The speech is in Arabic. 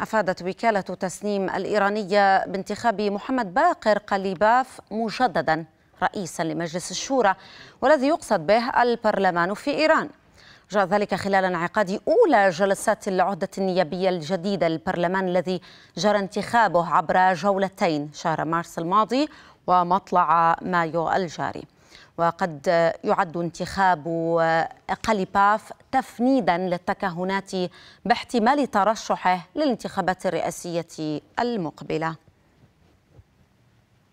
أفادت وكالة تسنيم الإيرانية بانتخاب محمد باقر قليباف مجددا رئيسا لمجلس الشورى والذي يقصد به البرلمان في إيران جاء ذلك خلال انعقاد أولى جلسات العهدة النيابية الجديدة للبرلمان الذي جرى انتخابه عبر جولتين شهر مارس الماضي ومطلع مايو الجاري وقد يعد انتخاب قليباف تفنيدا للتكهنات باحتمال ترشحه للانتخابات الرئاسية المقبلة